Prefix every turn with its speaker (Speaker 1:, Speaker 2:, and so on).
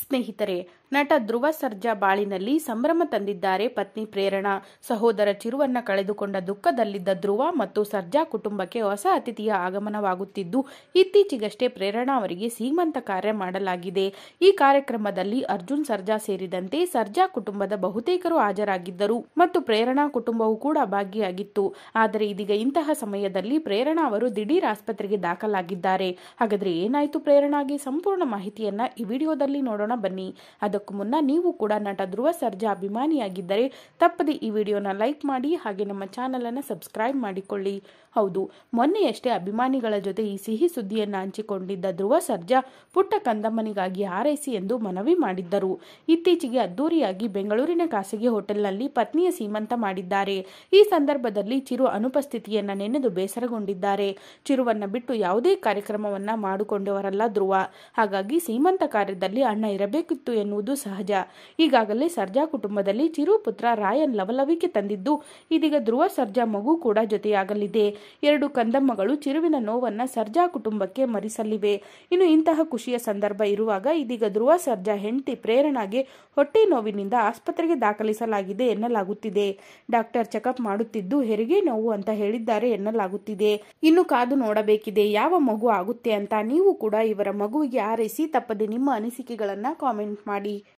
Speaker 1: ಸ್ನೇಹಿತರೆ ನಟ ಧ್ರುವ ಸರ್ಜಾ ಬಾಳಿನಲ್ಲಿ ಸಂಭ್ರಮ ತಂದಿದ್ದಾರೆ ಪತ್ನಿ ಪ್ರೇರಣಾ ಸಹೋದರ ಚಿರುವನ್ನ ಕಳೆದುಕೊಂಡ ದುಃಖದಲ್ಲಿದ್ದ ಧ್ರುವ ಮತ್ತು ಸರ್ಜಾ ಕುಟುಂಬಕ್ಕೆ ಹೊಸ ಅತಿಥಿಯ ಆಗಮನವಾಗುತ್ತಿದ್ದು ಇತ್ತೀಚೆಗಷ್ಟೇ ಪ್ರೇರಣಾ ಅವರಿಗೆ ಸೀಮಂತ ಕಾರ್ಯ ಮಾಡಲಾಗಿದೆ ಈ ಕಾರ್ಯಕ್ರಮದಲ್ಲಿ ಅರ್ಜುನ್ ಸರ್ಜಾ ಸೇರಿದಂತೆ ಸರ್ಜಾ ಕುಟುಂಬದ ಬಹುತೇಕರು ಹಾಜರಾಗಿದ್ದರು ಮತ್ತು ಪ್ರೇರಣಾ ಕುಟುಂಬವೂ ಕೂಡ ಭಾಗಿಯಾಗಿತ್ತು ಆದರೆ ಇದೀಗ ಇಂತಹ ಸಮಯದಲ್ಲಿ ಪ್ರೇರಣಾ ಅವರು ದಿಢೀರ್ ಆಸ್ಪತ್ರೆಗೆ ದಾಖಲಾಗಿದ್ದಾರೆ ಹಾಗಾದ್ರೆ ಏನಾಯ್ತು ಪ್ರೇರಣಾಗೆ ಸಂಪೂರ್ಣ ಮಾಹಿತಿಯನ್ನ ಈ ವಿಡಿಯೋದಲ್ಲಿ ನೋಡ ನೋಡೋಣ ಬನ್ನಿ ಅದಕ್ಕೂ ಮುನ್ನ ನೀವು ಕೂಡ ನಟ ಧ್ರುವ ಸರ್ಜಾ ಅಭಿಮಾನಿಯಾಗಿದ್ದರೆ ತಪ್ಪದೆ ಈ ವಿಡಿಯೋನ ಲೈಕ್ ಮಾಡಿ ಹಾಗೆ ನಮ್ಮ ಅನ್ನು ಸಬ್ಸ್ಕ್ರೈಬ್ ಮಾಡಿಕೊಳ್ಳಿ ಹೌದು ಮೊನ್ನೆಯಷ್ಟೇ ಅಭಿಮಾನಿಗಳ ಜೊತೆ ಈ ಸಿಹಿ ಸುದ್ದಿಯನ್ನು ಹಂಚಿಕೊಂಡಿದ್ದ ಧ್ರುವ ಸರ್ಜಾ ಪುಟ್ಟ ಕಂದಮ್ಮನಿಗಾಗಿ ಹಾರೈಸಿ ಎಂದು ಮನವಿ ಮಾಡಿದ್ದರು ಇತ್ತೀಚೆಗೆ ಅದ್ದೂರಿಯಾಗಿ ಬೆಂಗಳೂರಿನ ಖಾಸಗಿ ಹೋಟೆಲ್ನಲ್ಲಿ ಪತ್ನಿಯ ಸೀಮಂತ ಮಾಡಿದ್ದಾರೆ ಈ ಸಂದರ್ಭದಲ್ಲಿ ಚಿರು ಅನುಪಸ್ಥಿತಿಯನ್ನ ನೆನೆದು ಬೇಸರಗೊಂಡಿದ್ದಾರೆ ಚಿರುವನ್ನ ಬಿಟ್ಟು ಯಾವುದೇ ಕಾರ್ಯಕ್ರಮವನ್ನ ಮಾಡಿಕೊಂಡವರಲ್ಲ ಧ್ರುವ ಹಾಗಾಗಿ ಸೀಮಂತ ಕಾರ್ಯದಲ್ಲಿ ಅಣ್ಣ ಇರಬೇಕಿತ್ತು ಎನ್ನುವುದು ಸಹಜ ಈಗಾಗಲೇ ಸರ್ಜಾ ಕುಟುಂಬದಲ್ಲಿ ಚಿರು ಪುತ್ರ ರಾಯನ್ ಲವಲವಿಕೆ ತಂದಿದ್ದು ಇದೀಗ ಧ್ರುವ ಸರ್ಜಾ ಮಗು ಕೂಡ ಜೊತೆಯಾಗಲಿದೆ ಎರಡು ಕಂದಮ್ಮಗಳು ಚಿರುವಿನ ನೋವನ್ನು ಸರ್ಜಾ ಕುಟುಂಬಕ್ಕೆ ಮರಿಸಲಿವೆ ಇನ್ನು ಇಂತಹ ಖುಷಿಯ ಸಂದರ್ಭ ಇರುವಾಗ ಇದೀಗ ಧ್ರುವ ಸರ್ಜಾ ಹೆಂಡತಿ ಪ್ರೇರಣಾಗೆ ಹೊಟ್ಟೆ ನೋವಿನಿಂದ ಆಸ್ಪತ್ರೆಗೆ ದಾಖಲಿಸಲಾಗಿದೆ ಎನ್ನಲಾಗುತ್ತಿದೆ ಡಾಕ್ಟರ್ ಚೆಕಪ್ ಮಾಡುತ್ತಿದ್ದು ಹೆರಿಗೆ ನೋವು ಅಂತ ಹೇಳಿದ್ದಾರೆ ಎನ್ನಲಾಗುತ್ತಿದೆ ಇನ್ನು ಕಾದು ನೋಡಬೇಕಿದೆ ಯಾವ ಮಗು ಆಗುತ್ತೆ ಅಂತ ನೀವು ಕೂಡ ಇವರ ಮಗುವಿಗೆ ಆರೈಸಿ ತಪ್ಪದೆ ನಿಮ್ಮ ಅನಿಸಿಕೆಗಳನ್ನು ನಾ ಕಾಮೆಂಟ್ ಮಾಡಿ